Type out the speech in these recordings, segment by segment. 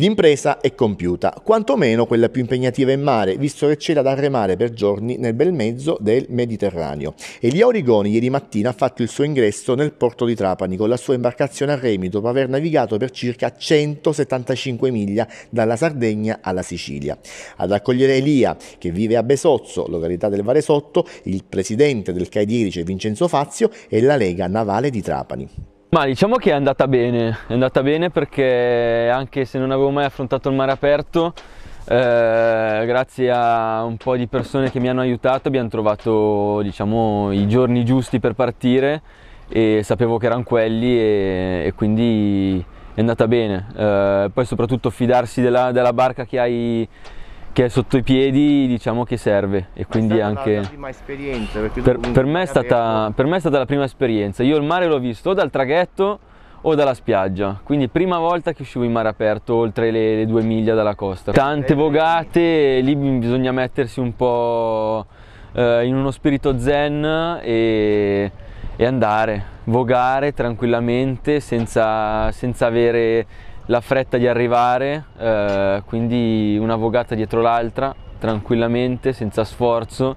L'impresa è compiuta, quantomeno quella più impegnativa in mare, visto che c'era da remare per giorni nel bel mezzo del Mediterraneo. Elia Origoni ieri mattina ha fatto il suo ingresso nel porto di Trapani con la sua imbarcazione a remi dopo aver navigato per circa 175 miglia dalla Sardegna alla Sicilia. Ad accogliere Elia, che vive a Besozzo, località del Varesotto, il presidente del CAI di Irice Vincenzo Fazio e la Lega Navale di Trapani. Ma diciamo che è andata bene, è andata bene perché anche se non avevo mai affrontato il mare aperto, eh, grazie a un po' di persone che mi hanno aiutato abbiamo trovato diciamo, i giorni giusti per partire e sapevo che erano quelli e, e quindi è andata bene. Eh, poi soprattutto fidarsi della, della barca che hai che è sotto i piedi diciamo che serve e quindi è anche la, la prima esperienza, per, per, me stata, per me è stata la prima esperienza io il mare l'ho visto o dal traghetto o dalla spiaggia quindi prima volta che uscivo in mare aperto oltre le, le due miglia dalla costa tante vogate lì bisogna mettersi un po' eh, in uno spirito zen e, e andare vogare tranquillamente senza, senza avere la fretta di arrivare, eh, quindi una vogata dietro l'altra tranquillamente, senza sforzo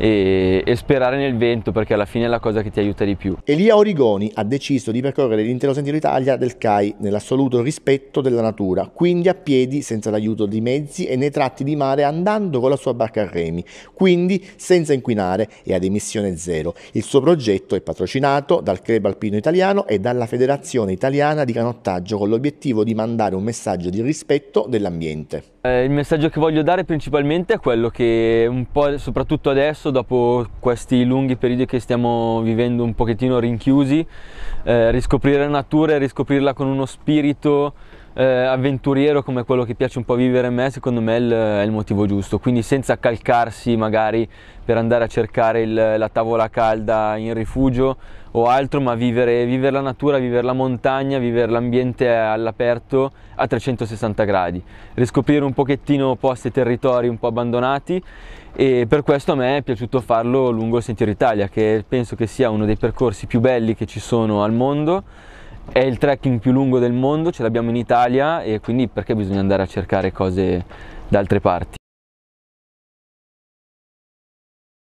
e, e, sperare nel vento perché alla fine è la cosa che ti aiuta di più. Elia Origoni ha deciso di percorrere l'intero sentiero Italia del CAI nell'assoluto rispetto della natura, quindi a piedi senza l'aiuto di mezzi e nei tratti di mare andando con la sua barca a remi, quindi senza inquinare e ad emissione zero. Il suo progetto è patrocinato dal Club Alpino Italiano e dalla Federazione Italiana di Canottaggio con l'obiettivo di mandare un messaggio di rispetto dell'ambiente. Eh, il messaggio che voglio dare principalmente sicuramente è quello che un po', soprattutto adesso, dopo questi lunghi periodi che stiamo vivendo un pochettino rinchiusi, eh, riscoprire la natura e riscoprirla con uno spirito eh, avventuriero come quello che piace un po' vivere a me, secondo me è il, è il motivo giusto. Quindi senza calcarsi magari per andare a cercare il, la tavola calda in rifugio o altro, ma vivere, vivere la natura, vivere la montagna, vivere l'ambiente all'aperto a 360 gradi, riscoprire un pochettino posti e territori un po' abbandonati e per questo a me è piaciuto farlo lungo il Sentiero Italia, che penso che sia uno dei percorsi più belli che ci sono al mondo è il trekking più lungo del mondo, ce l'abbiamo in Italia e quindi perché bisogna andare a cercare cose da altre parti?